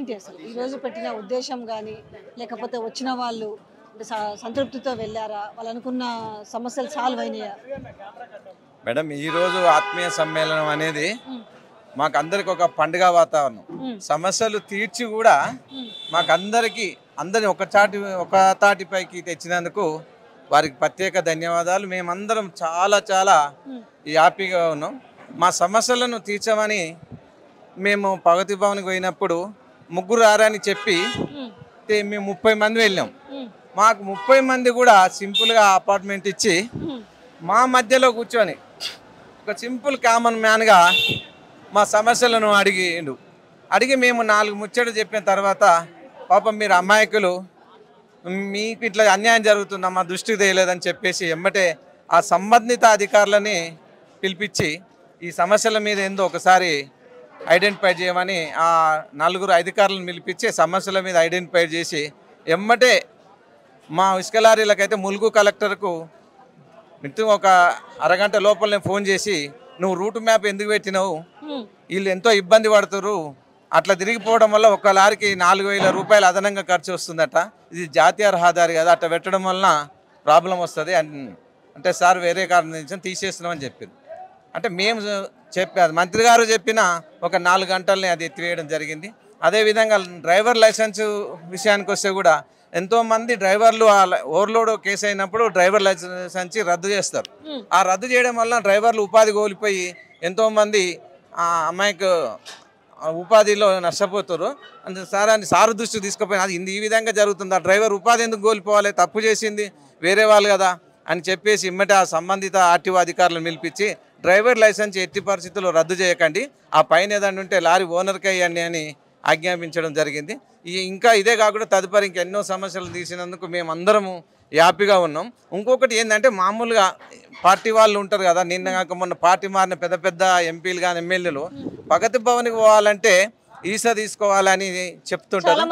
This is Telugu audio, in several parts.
ఏంటి అసలు ఈరోజు పెట్టిన ఉద్దేశం కానీ లేకపోతే వచ్చిన వాళ్ళు సంతృప్తితో వెళ్ళారా వాళ్ళు అనుకున్న సమస్యలు సాల్వ్ అయినాయా మేడం ఈరోజు ఆత్మీయ సమ్మేళనం అనేది మాకు అందరికి ఒక పండుగ వాతావరణం సమస్యలు తీర్చి కూడా మాకు అందరికీ అందరిని ఒక చాటి ఒక తాటిపైకి తెచ్చినందుకు వారికి ప్రత్యేక ధన్యవాదాలు మేమందరం చాలా చాలా హ్యాపీగా ఉన్నాం మా సమస్యలను తీర్చమని మేము ప్రగతి భవన్కి పోయినప్పుడు ముగ్గురు రారని చెప్పి మేము ముప్పై మంది వెళ్ళాం మాకు ముప్పై మంది కూడా సింపుల్గా అపార్ట్మెంట్ ఇచ్చి మా మధ్యలో కూర్చొని ఒక సింపుల్ కామన్ మ్యాన్గా మా సమస్యలను అడిగిండు అడిగి మేము నాలుగు ముచ్చట చెప్పిన తర్వాత పాపం మీరు అమాయకులు మీకు ఇట్లా అన్యాయం జరుగుతుందా మా దృష్టికి తెలియలేదని చెప్పేసి ఎమ్మటే ఆ సంబంధిత అధికారులని పిలిపించి ఈ సమస్యల మీద ఏందో ఒకసారి ఐడెంటిఫై చేయమని ఆ నలుగురు అధికారులను పిలిపించి సమస్యల మీద ఐడెంటిఫై చేసి ఎమ్మటే మా ఇసుక లారీలకైతే ములుగు కలెక్టర్కు మిత్రం ఒక అరగంట లోపలనే ఫోన్ చేసి నువ్వు రూట్ మ్యాప్ ఎందుకు పెట్టినావు వీళ్ళు ఎంతో ఇబ్బంది పడుతురు అట్లా తిరిగిపోవడం వల్ల ఒక్క లారీకి నాలుగు వేల రూపాయలు అదనంగా ఖర్చు వస్తుందట ఇది జాతీయ రహదారి కదా అట్లా పెట్టడం వలన ప్రాబ్లం వస్తుంది అంటే సార్ వేరే కారణం తీసేస్తున్నామని చెప్పింది అంటే మేము అది మంత్రి గారు చెప్పిన ఒక నాలుగు గంటలని అది ఎత్తివేయడం జరిగింది అదేవిధంగా డ్రైవర్ లైసెన్స్ విషయానికి వస్తే కూడా ఎంతోమంది డ్రైవర్లు ఆ ఓవర్లోడ్ కేసు అయినప్పుడు డ్రైవర్ లైసెన్స్ రద్దు చేస్తారు ఆ రద్దు చేయడం వల్ల డ్రైవర్లు ఉపాధి కోల్పోయి ఎంతోమంది ఆ అమ్మాయికి ఉపాధిలో నష్టపోతారు అంటే సార్ అని సారు దృష్టి తీసుకుపోయినా అది ఈ విధంగా జరుగుతుంది ఆ డ్రైవర్ ఉపాధి ఎందుకు కోల్పోవాలి తప్పు చేసింది వేరే వాళ్ళు కదా అని చెప్పేసి ఇమ్మట సంబంధిత ఆర్టీఓ అధికారులను పిలిపించి డ్రైవర్ లైసెన్స్ ఎట్టి పరిస్థితుల్లో రద్దు చేయకండి ఆ పైన ఏదన్నా ఉంటే లారీ ఓనర్కే అయ్యండి అని ఆజ్ఞాపించడం జరిగింది ఇంకా ఇదే కాకుండా తదుపరి ఇంకెన్నో సమస్యలు తీసినందుకు మేమందరము హ్యాపీగా ఉన్నాం ఇంకొకటి ఏంటంటే మామూలుగా పార్టీ వాళ్ళు ఉంటారు కదా నిన్న కాక మొన్న పార్టీ మారిన పెద్ద పెద్ద ఎంపీలు కానీ ఎమ్మెల్యేలు ప్రగతి భవన్కి పోవాలంటే ఈసా తీసుకోవాలని చెప్తుంటారు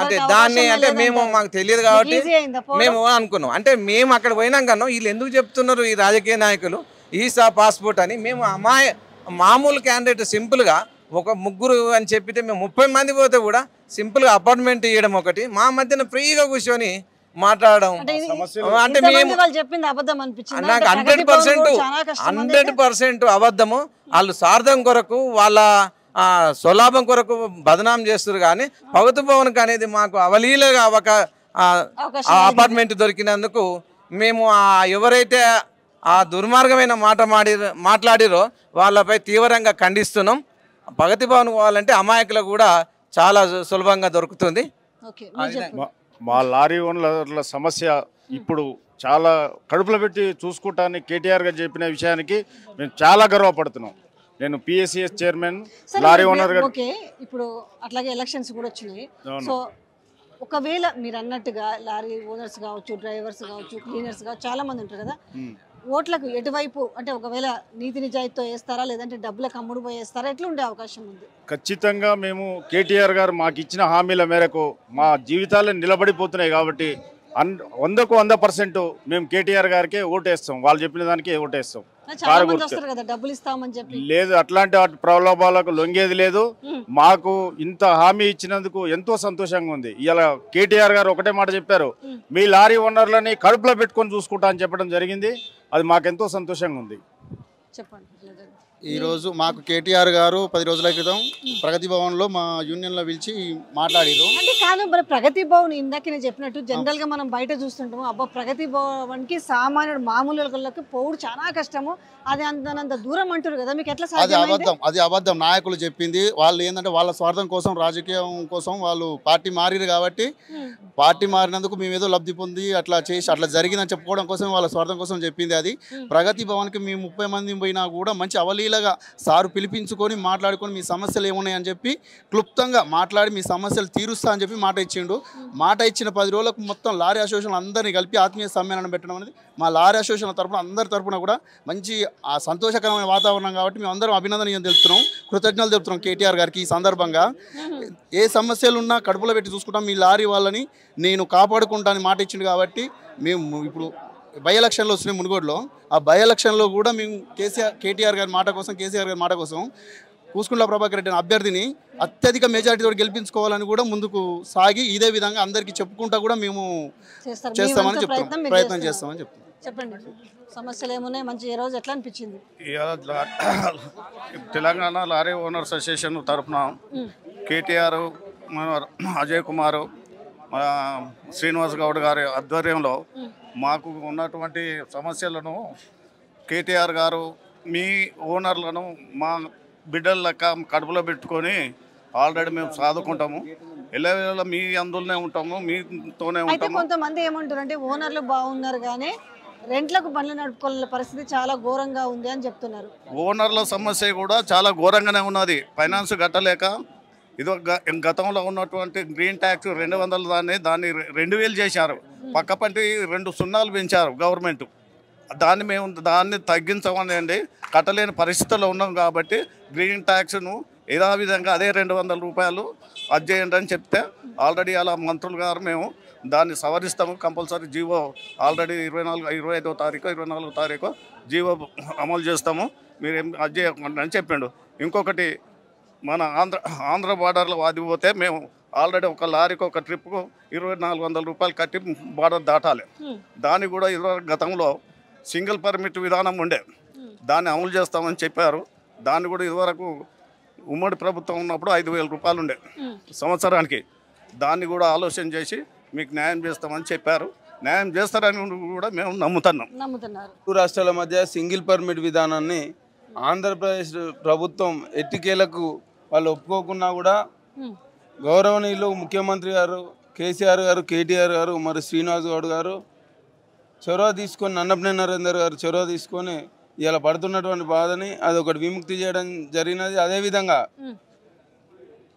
అంటే దాన్ని అంటే మేము మాకు తెలియదు కాబట్టి మేము అనుకున్నాం అంటే మేము అక్కడ పోయినాం కన్నా వీళ్ళు ఎందుకు చెప్తున్నారు ఈ రాజకీయ నాయకులు ఈసా పాస్పోర్ట్ అని మేము అమాయ మామూలు క్యాండిడేట్ సింపుల్గా ఒక ముగ్గురు అని చెప్పితే మేము ముప్పై మంది పోతే కూడా సింపుల్గా అపార్ట్మెంట్ ఇవ్వడం ఒకటి మా మధ్యన ఫ్రీగా కూర్చొని మాట్లాడడం అంటే మేము నాకు హండ్రెడ్ పర్సెంట్ హండ్రెడ్ పర్సెంట్ అబద్ధము వాళ్ళు స్వార్థం కొరకు వాళ్ళ స్వలాభం కొరకు బదనాం చేస్తారు కానీ పగతు భవన్కి అనేది మాకు అవలీలగా ఒక అపార్ట్మెంట్ దొరికినందుకు మేము ఎవరైతే ఆ దుర్మార్గమైన మాట మాడి మాట్లాడిరో వాళ్ళపై తీవ్రంగా ఖండిస్తున్నాం ప్రగతి భవన్ పోవాలంటే అమాయకులు కూడా చాలా సులభంగా దొరుకుతుంది మా లారీ ఓనర్ల సమస్య ఇప్పుడు చాలా కడుపులో పెట్టి చూసుకోవటానికి కేటీఆర్ గారు చెప్పిన విషయానికి మేము చాలా గర్వపడుతున్నాం నేను PSCS e chairman lorry owner గారు ఇప్పుడు అట్లాగే ఎలక్షన్స్ కూడా వచ్చినాయి సో ఒకవేళ మీరు అన్నట్టుగా లారీ ఓనర్స్ కావచ్చు డ్రైవర్స్ కావచ్చు క్లీనర్స్ కావచ్చు చాలా మంది ఉంటారు కదా ఓట్లకు ఎటువైపు అంటే ఒకవేళ నీతి నిజాయితీతో వేస్తారా లేదంటే డబ్బులకు అమ్ముడు పోయేస్తారా ఎట్లుండే అవకాశం ఉంది ఖచ్చితంగా మేము కేటీఆర్ గారు మాకు ఇచ్చిన హామీల మేరకు మా జీవితాలు నిలబడిపోతున్నాయి కాబట్టి అన్ వందకు వంద పర్సెంట్ మేము కేటీఆర్ గారికే ఓటేస్తాం వాళ్ళు చెప్పిన దానికే ఓటేస్తాం లేదు అట్లాంటి ప్రలోభాలకు లొంగేది లేదు మాకు ఇంత హామీ ఇచ్చినందుకు ఎంతో సంతోషంగా ఉంది ఇలా కేటీఆర్ గారు ఒకటే మాట చెప్పారు మీ లారీ ఓనర్లని కడుపులో పెట్టుకొని చూసుకుంటా అని చెప్పడం జరిగింది అది మాకెంతో సంతోషంగా ఉంది చెప్పండి ఈరోజు మాకు కేటీఆర్ గారు పది రోజుల క్రితం ప్రగతి భవన్లో మా యూనియన్ లో పిలిచి మాట్లాడారు అంటే కాదు మరి ప్రగతి భవన్ ఇందాక నేను చెప్పినట్టు జనరల్గా మనం బయట చూస్తుంటాము అబ్బా ప్రగతి భవన్కి సామాన్యుడు మామూలు వాళ్ళకి పోవుడు చాలా కష్టము అది అంతనంత దూరం అంటారు కదా మీకు ఎట్లా అది అబద్ధం అది అబద్ధం నాయకులు చెప్పింది వాళ్ళు ఏంటంటే వాళ్ళ స్వార్థం కోసం రాజకీయం కోసం వాళ్ళు పార్టీ మారిరు కాబట్టి పార్టీ మారినందుకు మేమేదో లబ్ధి పొంది అట్లా చేసి అట్లా జరిగిందని చెప్పుకోవడం కోసం వాళ్ళ స్వార్థం కోసం చెప్పింది అది ప్రగతి భవన్కి మేము ముప్పై మంది పోయినా కూడా మంచి అవలీ కంపెనీలుగా సారు పిలిపించుకొని మాట్లాడుకొని మీ సమస్యలు ఏమున్నాయని చెప్పి క్లుప్తంగా మాట్లాడి మీ సమస్యలు తీరుస్తా అని చెప్పి మాట ఇచ్చిండు మాట ఇచ్చిన పది రోజులకు మొత్తం లారీ అసోసియేషన్ అందరినీ కలిపి ఆత్మీయ సమ్మేళనం పెట్టడం అనేది మా లారీ అసోసియేషన్ తరఫున అందరి తరఫున కూడా మంచి ఆ సంతోషకరమైన వాతావరణం కాబట్టి మేము అందరం అభినందనీయం తెలుపుతున్నాం కృతజ్ఞతలు తెలుపుతున్నాం కేటీఆర్ గారికి ఈ సందర్భంగా ఏ సమస్యలు ఉన్నా కడుపులో పెట్టి చూసుకుంటాం మీ లారీ వాళ్ళని నేను అని మాట ఇచ్చిండు కాబట్టి మేము ఇప్పుడు బై ఎలక్షన్లు వస్తున్నాయి మునుగోడులో ఆ బై ఎలక్షన్లో కూడా మేము కేసీఆర్ కేటీఆర్ గారి మాట కోసం కేసీఆర్ గారి మాట కోసం కూసుకుంట్ల ప్రభాకర్ రెడ్డి అభ్యర్థిని అత్యధిక మెజారిటీతో గెలిపించుకోవాలని కూడా ముందుకు సాగి ఇదే విధంగా అందరికీ చెప్పుకుంటా కూడా మేము చేస్తామని చెప్తాం ప్రయత్నం చేస్తామని చెప్తాం చెప్పండి సమస్యలు మంచి తెలంగాణ లారీ ఓనర్స్ అసోసియేషన్ తరఫున కేటీఆర్ అజయ్ కుమార్ శ్రీనివాస్ గౌడ్ గారి ఆధ్వర్యంలో మాకు ఉన్నటువంటి సమస్యలను కేటీఆర్ గారు మీ ఓనర్లను మా బిడ్డల లెక్క కడుపులో పెట్టుకొని ఆల్రెడీ మేము సాదుకుంటాము ఎలా మీ అందులోనే ఉంటాము మీతోనే ఉంటాము కొంతమంది ఏమంటారంటే ఓనర్లు బాగున్నారు కానీ రెంట్లకు బండ్లు నడుపుకోవాల పరిస్థితి చాలా ఘోరంగా ఉంది అని చెప్తున్నారు ఓనర్ల సమస్య కూడా చాలా ఘోరంగానే ఉన్నది ఫైనాన్స్ కట్టలేక ఇది గతంలో ఉన్నటువంటి గ్రీన్ ట్యాక్స్ రెండు వందల దాన్ని దాన్ని రెండు వేలు చేశారు పక్క రెండు సున్నాలు పెంచారు గవర్నమెంట్ దాన్ని మేము దాన్ని తగ్గించమనండి కట్టలేని పరిస్థితుల్లో ఉన్నాం కాబట్టి గ్రీన్ ట్యాక్స్ను విధంగా అదే రెండు వందల రూపాయలు అది అని చెప్తే ఆల్రెడీ అలా మంత్రులు గారు మేము దాన్ని సవరిస్తాము కంపల్సరీ జీవో ఆల్రెడీ ఇరవై నాలుగు ఇరవై ఐదో తారీఖు ఇరవై నాలుగో తారీఖు జీవో అమలు చేస్తాము మీరేం అది చేయకుండా అని చెప్పిండు ఇంకొకటి మన ఆంధ్ర ఆంధ్ర బార్డర్లో వాదిపోతే మేము ఆల్రెడీ ఒక లారీకి ఒక ట్రిప్కు ఇరవై నాలుగు వందల రూపాయలు కట్టి బార్డర్ దాటాలి దాన్ని కూడా ఇరవై గతంలో సింగిల్ పర్మిట్ విధానం ఉండే దాన్ని అమలు చేస్తామని చెప్పారు దాన్ని కూడా ఇదివరకు ఉమ్మడి ప్రభుత్వం ఉన్నప్పుడు ఐదు వేల రూపాయలు ఉండే సంవత్సరానికి దాన్ని కూడా ఆలోచన చేసి మీకు న్యాయం చేస్తామని చెప్పారు న్యాయం చేస్తారని కూడా మేము నమ్ముతున్నాం నమ్ముతున్నారు రాష్ట్రాల మధ్య సింగిల్ పర్మిట్ విధానాన్ని ఆంధ్రప్రదేశ్ ప్రభుత్వం ఎట్టికేలకు వాళ్ళు ఒప్పుకోకున్నా కూడా గౌరవనీయులు ముఖ్యమంత్రి గారు కేసీఆర్ గారు కేటీఆర్ గారు మరి శ్రీనివాస్ గౌడ్ గారు చొరవ తీసుకొని నన్నపనే నరేందర్ గారు చొరవ తీసుకొని ఇలా పడుతున్నటువంటి బాధని అది ఒకటి విముక్తి చేయడం జరిగినది అదేవిధంగా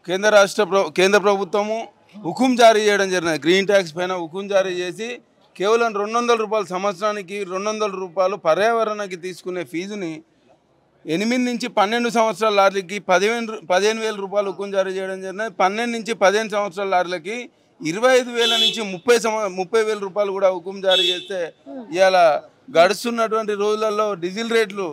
కేంద్ర రాష్ట్ర కేంద్ర ప్రభుత్వము హుకుం జారీ చేయడం జరిగినది గ్రీన్ ట్యాక్స్ పైన హుకుం జారీ చేసి కేవలం రెండు రూపాయలు సంవత్సరానికి రెండు రూపాయలు పర్యావరణకి తీసుకునే ఫీజుని ఎనిమిది నుంచి పన్నెండు సంవత్సరాల లారీలకి పదిహేను పదిహేను వేల రూపాయలు హుకుం జారీ చేయడం జరిగినది పన్నెండు నుంచి పదిహేను సంవత్సరాల లారీలకి ఇరవై ఐదు వేల నుంచి ముప్పై సంవ ముప్పై వేల రూపాయలు కూడా హుకుం జారీ చేస్తే ఇలా గడుస్తున్నటువంటి రోజులలో డీజిల్ రేట్లు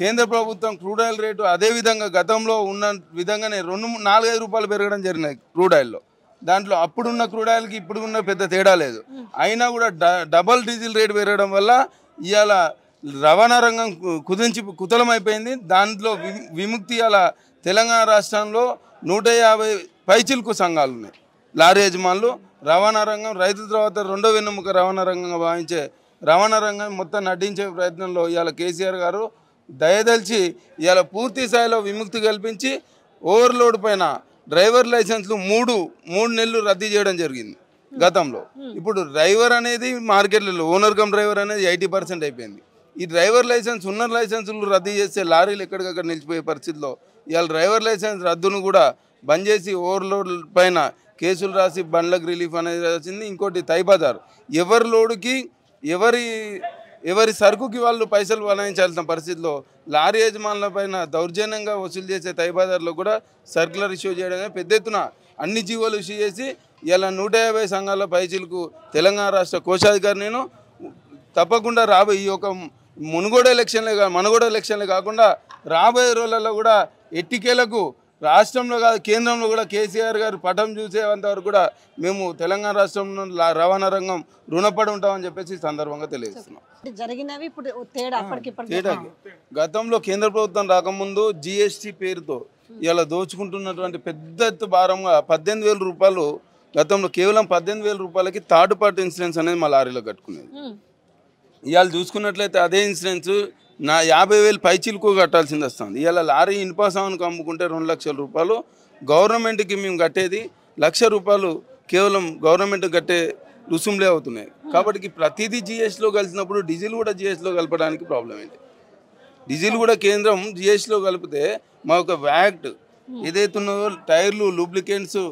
కేంద్ర ప్రభుత్వం క్రూడ్ ఆయిల్ రేటు అదేవిధంగా గతంలో ఉన్న విధంగానే రెండు నాలుగైదు రూపాయలు పెరగడం జరిగినాయి క్రూడ్ ఆయిల్లో దాంట్లో అప్పుడున్న క్రూడ్ ఆయిల్కి ఇప్పుడున్న పెద్ద తేడా లేదు అయినా కూడా డబల్ డీజిల్ రేటు పెరగడం వల్ల ఇవాళ రవాణా రంగం కుదించి కుతలమైపోయింది దాంట్లో విముక్తి అలా తెలంగాణ రాష్ట్రంలో నూట యాభై పైచిల్కు సంఘాలు ఉన్నాయి లారీ యజమానులు రవాణా రంగం రైతు తర్వాత రెండో వెన్నుముక రవాణా రంగంగా భావించే రవాణా రంగం మొత్తం నటించే ప్రయత్నంలో ఇవాళ కేసీఆర్ గారు దయదలిచి ఇవాళ పూర్తి స్థాయిలో విముక్తి కల్పించి ఓవర్లోడ్ పైన డ్రైవర్ లైసెన్స్లు మూడు మూడు నెలలు రద్దీ చేయడం జరిగింది గతంలో ఇప్పుడు డ్రైవర్ అనేది మార్కెట్లలో ఓనర్ కమ్ డ్రైవర్ అనేది ఎయిటీ అయిపోయింది ఈ డ్రైవర్ లైసెన్స్ ఉన్న లైసెన్సులు రద్దు చేస్తే లారీలు ఎక్కడికక్కడ నిలిచిపోయే పరిస్థితిలో ఇవాళ డ్రైవర్ లైసెన్స్ రద్దును కూడా బంద్ చేసి ఓవర్లోడ్ పైన కేసులు రాసి బండ్లకు రిలీఫ్ అనేది వచ్చింది ఇంకోటి తైబజార్ ఎవరి లోడుకి ఎవరి ఎవరి సరుకుకి వాళ్ళు పైసలు బలాయించాల్సిన పరిస్థితిలో లారీ యజమానుల పైన దౌర్జన్యంగా వసూలు చేసే తైబజార్లో కూడా సర్కులర్ ఇష్యూ చేయడమే పెద్ద ఎత్తున అన్ని జీవోలు ఇష్యూ చేసి ఇలా నూట యాభై సంఘాల పైచీలకు తెలంగాణ రాష్ట్ర కోశాధికారి నేను తప్పకుండా రాబోయే ఈ యొక్క మునుగోడ ఎలక్షన్లే మనుగోడ ఎలక్షన్లే కాకుండా రాబోయే రోజులలో కూడా ఎట్టికేలకు రాష్ట్రంలో కాదు కేంద్రంలో కూడా కేసీఆర్ గారు పటం చూసేంత వరకు కూడా మేము తెలంగాణ రాష్ట్రంలో రవాణా రంగం రుణపడి ఉంటామని చెప్పేసి సందర్భంగా తెలియజేస్తున్నాం గతంలో కేంద్ర ప్రభుత్వం రాకముందు జిఎస్టి పేరుతో ఇలా దోచుకుంటున్నటువంటి పెద్ద భారంగా పద్దెనిమిది వేల రూపాయలు గతంలో కేవలం పద్దెనిమిది వేల రూపాయలకి థర్డ్ పార్టీ ఇన్సూరెన్స్ అనేది మా లారీలో కట్టుకునేది ఇవాళ చూసుకున్నట్లయితే అదే ఇన్సూరెన్స్ నా యాభై వేలు పైచిలకు కట్టాల్సింది వస్తుంది ఇవాళ లారీ ఇన్పా అమ్ముకుంటే రెండు లక్షల రూపాయలు గవర్నమెంట్కి మేము కట్టేది లక్ష రూపాయలు కేవలం గవర్నమెంట్ కట్టే రుసుములే అవుతున్నాయి కాబట్టి ప్రతిదీ జిఎస్టీలో కలిసినప్పుడు డీజిల్ కూడా జిఎస్టీలో కలపడానికి ప్రాబ్లం ఏంటి డీజిల్ కూడా కేంద్రం జిఎస్టీలో కలిపితే మా యొక్క వ్యాక్ట్ ఏదైతే ఉన్నదో టైర్లు lubricants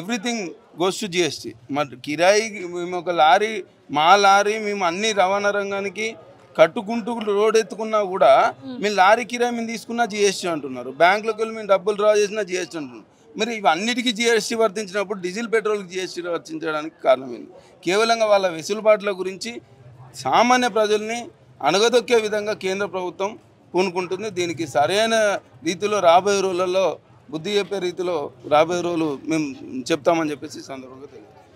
everything goes to GST మా కిరాయి మేము ఒక లారీ మా లారీ మేము అన్ని రవాణా రంగానికి కట్టుకుంటూ రోడ్ ఎత్తుకున్నా కూడా మీ లారీ కిరాయి మేము తీసుకున్నా జిఎస్టీ అంటున్నారు బ్యాంకులకు వెళ్ళి మేము డబ్బులు డ్రా చేసినా జిఎస్టీ అంటున్నారు మరి ఇవన్నిటికీ జిఎస్టీ వర్తించినప్పుడు డీజిల్ పెట్రోల్కి జిఎస్టీ వర్తించడానికి కారణమైంది కేవలంగా వాళ్ళ వెసులుబాట్ల గురించి సామాన్య ప్రజల్ని అణగదొక్కే విధంగా కేంద్ర ప్రభుత్వం పూనుకుంటుంది దీనికి సరైన రీతిలో రాబోయే రోజులలో బుద్ధి చెప్పే రీతిలో రాబోయే రోజులు మేము చెప్తామని చెప్పేసి సందర్భంగా తెలియదు